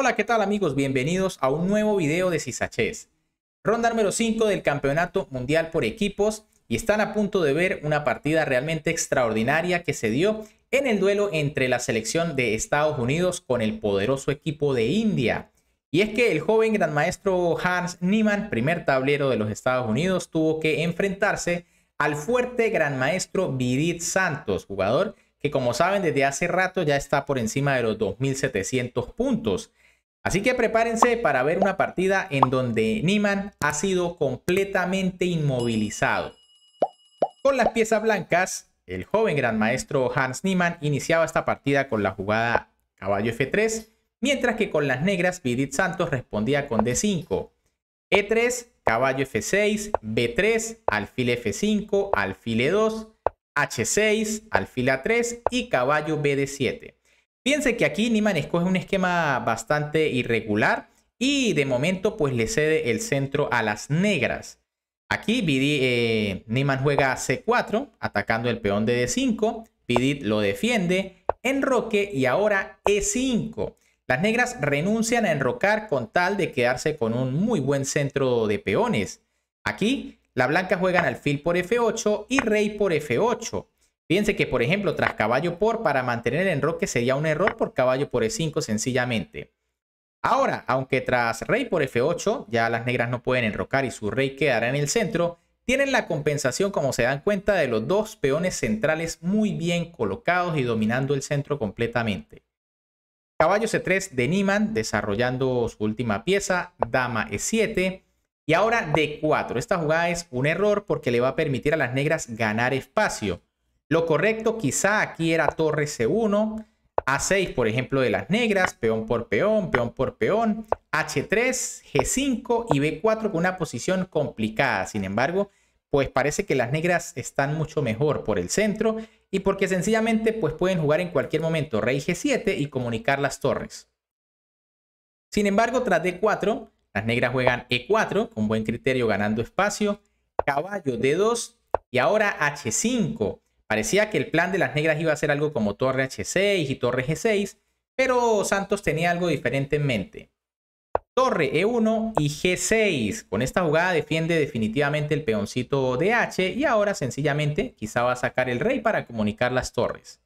Hola, ¿qué tal amigos? Bienvenidos a un nuevo video de Cisachés. Ronda número 5 del Campeonato Mundial por Equipos y están a punto de ver una partida realmente extraordinaria que se dio en el duelo entre la selección de Estados Unidos con el poderoso equipo de India. Y es que el joven gran maestro Hans Niemann, primer tablero de los Estados Unidos, tuvo que enfrentarse al fuerte gran maestro Vidit Santos, jugador que como saben desde hace rato ya está por encima de los 2.700 puntos. Así que prepárense para ver una partida en donde Niemann ha sido completamente inmovilizado. Con las piezas blancas, el joven gran maestro Hans Niemann iniciaba esta partida con la jugada caballo F3, mientras que con las negras Vidit Santos respondía con D5, E3, caballo F6, B3, alfil F5, alfil E2, H6, alfil A3 y caballo BD7. Piense que aquí Niman escoge un esquema bastante irregular y de momento pues le cede el centro a las negras. Aquí eh, Neiman Niman juega C4 atacando el peón de D5, Vidit lo defiende, enroque y ahora E5. Las negras renuncian a enrocar con tal de quedarse con un muy buen centro de peones. Aquí la blanca juegan alfil por F8 y rey por F8. Fíjense que, por ejemplo, tras caballo por, para mantener el enroque sería un error por caballo por E5 sencillamente. Ahora, aunque tras rey por F8, ya las negras no pueden enrocar y su rey quedará en el centro, tienen la compensación, como se dan cuenta, de los dos peones centrales muy bien colocados y dominando el centro completamente. Caballo C3 de Niman desarrollando su última pieza, dama E7 y ahora D4. Esta jugada es un error porque le va a permitir a las negras ganar espacio. Lo correcto quizá aquí era torre C1, A6 por ejemplo de las negras, peón por peón, peón por peón, H3, G5 y B4 con una posición complicada. Sin embargo, pues parece que las negras están mucho mejor por el centro y porque sencillamente pues pueden jugar en cualquier momento rey G7 y comunicar las torres. Sin embargo, tras D4, las negras juegan E4 con buen criterio ganando espacio, caballo D2 y ahora H5. Parecía que el plan de las negras iba a ser algo como torre H6 y torre G6, pero Santos tenía algo diferente en mente. Torre E1 y G6. Con esta jugada defiende definitivamente el peoncito de H y ahora sencillamente quizá va a sacar el rey para comunicar las torres.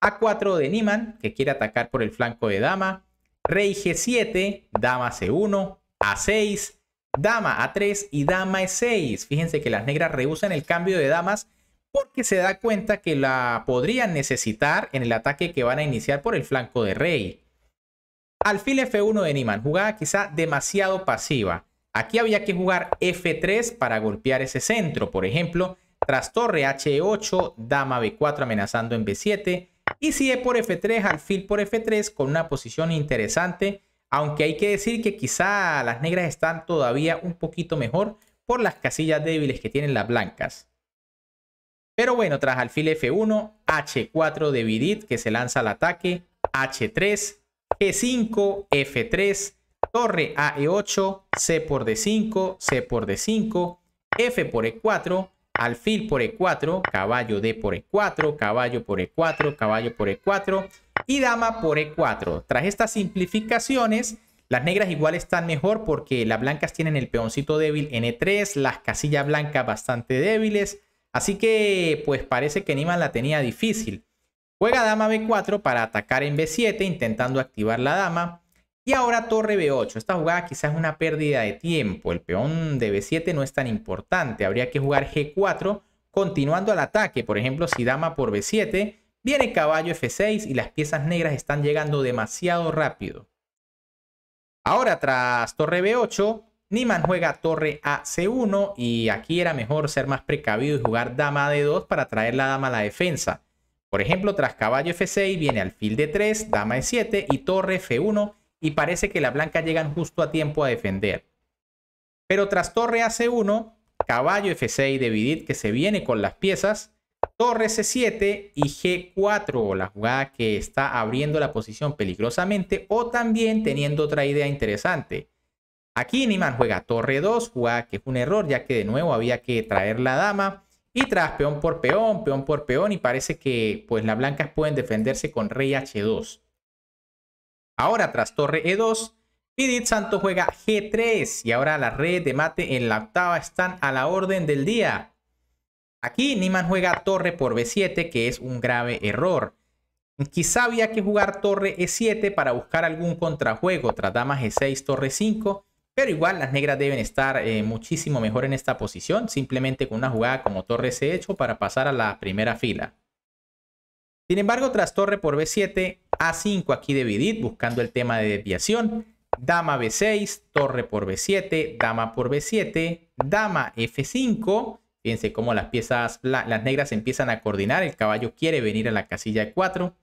A4 de Niman, que quiere atacar por el flanco de dama. Rey G7, dama C1, A6, dama A3 y dama E6. Fíjense que las negras rehusan el cambio de damas porque se da cuenta que la podrían necesitar en el ataque que van a iniciar por el flanco de rey. Alfil F1 de Niman, jugada quizá demasiado pasiva. Aquí había que jugar F3 para golpear ese centro, por ejemplo, tras torre H8, dama B4 amenazando en B7, y sigue por F3, alfil por F3 con una posición interesante, aunque hay que decir que quizá las negras están todavía un poquito mejor por las casillas débiles que tienen las blancas. Pero bueno, tras alfil F1, H4 de Vidit que se lanza al ataque, H3, G5, F3, torre AE8, C por D5, C por D5, F por E4, alfil por E4, caballo D por E4, caballo por E4, caballo por E4 y dama por E4. Tras estas simplificaciones, las negras igual están mejor porque las blancas tienen el peoncito débil en E3, las casillas blancas bastante débiles, Así que pues parece que Niman la tenía difícil. Juega dama b4 para atacar en b7 intentando activar la dama. Y ahora torre b8. Esta jugada quizás es una pérdida de tiempo. El peón de b7 no es tan importante. Habría que jugar g4 continuando al ataque. Por ejemplo, si dama por b7, viene caballo f6 y las piezas negras están llegando demasiado rápido. Ahora tras torre b8, Niman juega torre a 1 y aquí era mejor ser más precavido y jugar dama d 2 para traer la dama a la defensa. Por ejemplo, tras caballo F6 viene alfil de 3, dama E7 y torre F1 y parece que la blanca llegan justo a tiempo a defender. Pero tras torre a 1 caballo F6 de Vidit que se viene con las piezas, torre C7 y G4, la jugada que está abriendo la posición peligrosamente o también teniendo otra idea interesante. Aquí Niman juega torre 2, jugada que es un error, ya que de nuevo había que traer la dama. Y tras peón por peón, peón por peón, y parece que pues las blancas pueden defenderse con rey h2. Ahora tras torre e2, Pidit Santo juega g3 y ahora las redes de mate en la octava están a la orden del día. Aquí Niman juega torre por b7 que es un grave error. Quizá había que jugar torre e7 para buscar algún contrajuego tras dama g6, torre 5 pero igual las negras deben estar eh, muchísimo mejor en esta posición, simplemente con una jugada como torre C8 para pasar a la primera fila. Sin embargo, tras torre por B7, A5 aquí dividir buscando el tema de desviación. Dama B6, torre por B7, dama por B7, dama F5. Fíjense cómo las piezas, las negras empiezan a coordinar. El caballo quiere venir a la casilla de 4.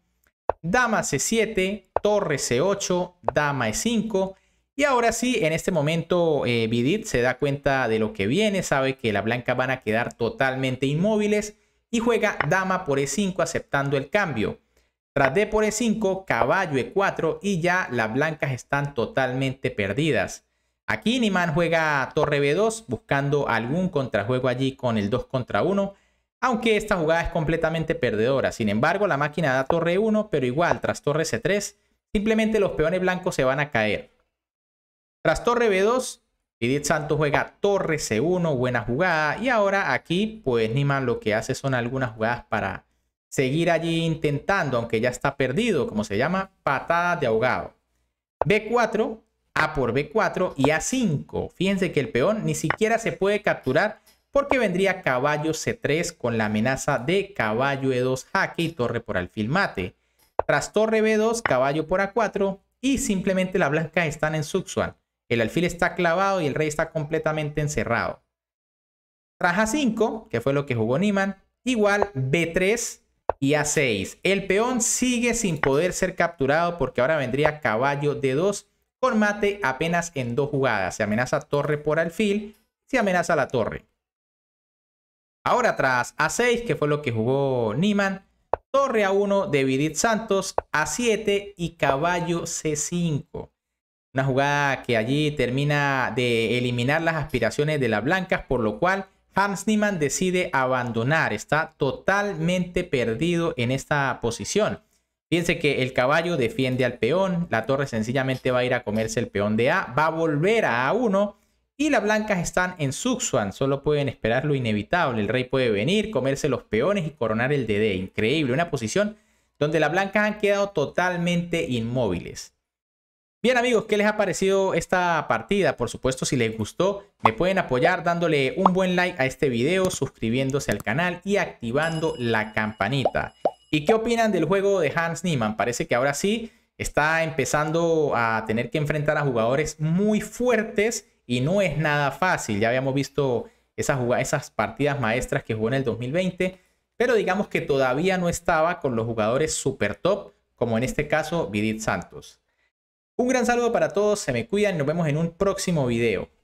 Dama C7, torre C8, dama E5. Y ahora sí, en este momento eh, Bidit se da cuenta de lo que viene, sabe que las blancas van a quedar totalmente inmóviles y juega dama por e5 aceptando el cambio. Tras d por e5, caballo e4 y ya las blancas están totalmente perdidas. Aquí Niman juega torre b2 buscando algún contrajuego allí con el 2 contra 1, aunque esta jugada es completamente perdedora. Sin embargo, la máquina da torre 1, pero igual tras torre c3, simplemente los peones blancos se van a caer. Tras torre B2, Edith Santos juega torre C1, buena jugada. Y ahora aquí, pues Niman lo que hace son algunas jugadas para seguir allí intentando, aunque ya está perdido, como se llama, patada de ahogado. B4, A por B4 y A5. Fíjense que el peón ni siquiera se puede capturar porque vendría caballo C3 con la amenaza de caballo E2 jaque y torre por alfil mate. Tras torre B2, caballo por A4 y simplemente la blanca están en Suxuan. El alfil está clavado y el rey está completamente encerrado. Tras a 5, que fue lo que jugó Niman, igual B3 y A6. El peón sigue sin poder ser capturado porque ahora vendría caballo D2 con mate apenas en dos jugadas. Se amenaza torre por alfil, se amenaza la torre. Ahora tras A6, que fue lo que jugó Niman, torre A1 de Vidit Santos, A7 y caballo C5. Una jugada que allí termina de eliminar las aspiraciones de las blancas, por lo cual Hans Niemann decide abandonar. Está totalmente perdido en esta posición. Piense que el caballo defiende al peón, la torre sencillamente va a ir a comerse el peón de A, va a volver a A1 y las blancas están en Suxuan, solo pueden esperar lo inevitable. El rey puede venir, comerse los peones y coronar el DD. Increíble, una posición donde las blancas han quedado totalmente inmóviles. Bien amigos, ¿qué les ha parecido esta partida? Por supuesto, si les gustó, me pueden apoyar dándole un buen like a este video, suscribiéndose al canal y activando la campanita. ¿Y qué opinan del juego de Hans Niemann? Parece que ahora sí está empezando a tener que enfrentar a jugadores muy fuertes y no es nada fácil. Ya habíamos visto esas, esas partidas maestras que jugó en el 2020, pero digamos que todavía no estaba con los jugadores super top, como en este caso Vidit Santos. Un gran saludo para todos, se me cuidan, nos vemos en un próximo video.